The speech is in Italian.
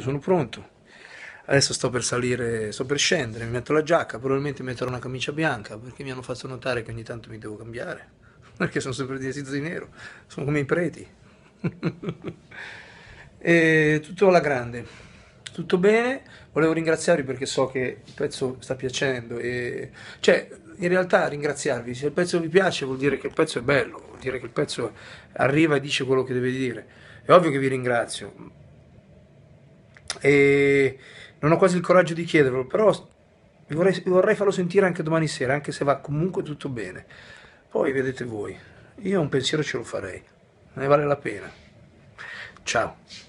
sono pronto. Adesso sto per salire, sto per scendere, mi metto la giacca, probabilmente metterò una camicia bianca perché mi hanno fatto notare che ogni tanto mi devo cambiare, perché sono sempre vestito di nero, sono come i preti. e tutto alla grande, tutto bene, volevo ringraziarvi perché so che il pezzo sta piacendo, e... cioè in realtà ringraziarvi, se il pezzo vi piace vuol dire che il pezzo è bello, vuol dire che il pezzo arriva e dice quello che deve dire, è ovvio che vi ringrazio e non ho quasi il coraggio di chiederlo, però vorrei, vorrei farlo sentire anche domani sera, anche se va comunque tutto bene. Poi vedete voi, io un pensiero ce lo farei, ne vale la pena. Ciao.